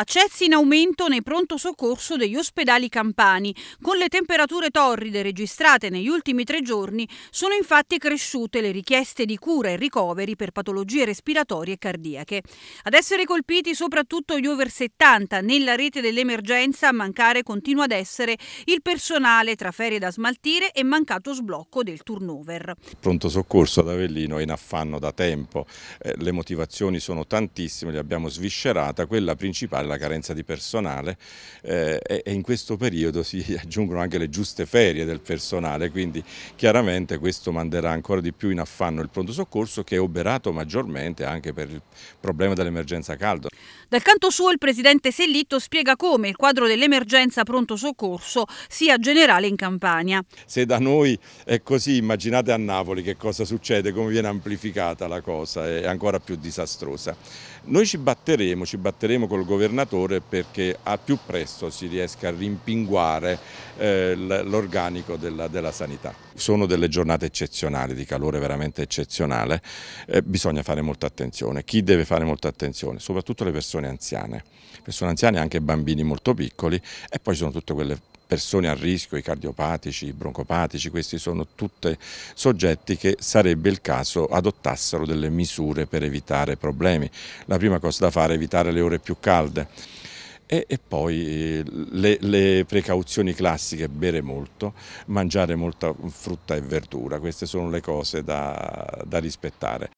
Accessi in aumento nei pronto soccorso degli ospedali campani. Con le temperature torride registrate negli ultimi tre giorni sono infatti cresciute le richieste di cura e ricoveri per patologie respiratorie e cardiache. Ad essere colpiti soprattutto gli over 70 nella rete dell'emergenza a mancare continua ad essere il personale tra ferie da smaltire e mancato sblocco del turnover. Pronto soccorso ad Avellino è in affanno da tempo, eh, le motivazioni sono tantissime, le abbiamo sviscerate, quella principale la carenza di personale eh, e, e in questo periodo si aggiungono anche le giuste ferie del personale, quindi chiaramente questo manderà ancora di più in affanno il pronto soccorso che è oberato maggiormente anche per il problema dell'emergenza caldo. Dal canto suo il presidente Sellitto spiega come il quadro dell'emergenza pronto soccorso sia generale in Campania. Se da noi è così, immaginate a Napoli che cosa succede, come viene amplificata la cosa, è ancora più disastrosa. Noi ci batteremo, ci batteremo col governo governatore perché a più presto si riesca a rimpinguare eh, l'organico della, della, sanità. Sono delle giornate eccezionali, di calore veramente eccezionale, eh, bisogna fare molta attenzione. Chi deve fare molta attenzione? Soprattutto le persone anziane, persone anziane e anche bambini molto piccoli e poi ci sono tutte quelle persone persone a rischio, i cardiopatici, i broncopatici, questi sono tutti soggetti che sarebbe il caso adottassero delle misure per evitare problemi. La prima cosa da fare è evitare le ore più calde e, e poi eh, le, le, precauzioni classiche, bere molto, mangiare molta frutta e verdura, queste sono le cose da, da rispettare.